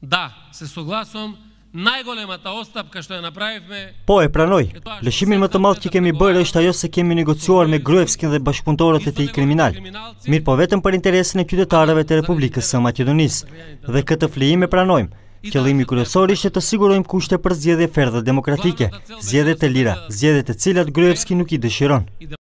Da, se soglasom, najgolema ta ostapka što je napravivme... Po, e pranoj, lëshimin më të malë që kemi bërë është ajo se kemi negociuar me Gruevskin dhe bashkëpuntorët e i kriminal, mirë po vetëm për interesin e qytetarëve të Republikës së Macedonisë, dhe këtë e pranojmë, Qëllimi kryesor ishte të sigurojmë kushte për zgjedhje ferdhe demokratike, zgjedhje të lira, zgjedhje të cilat Gruevski nuk i dëshiron.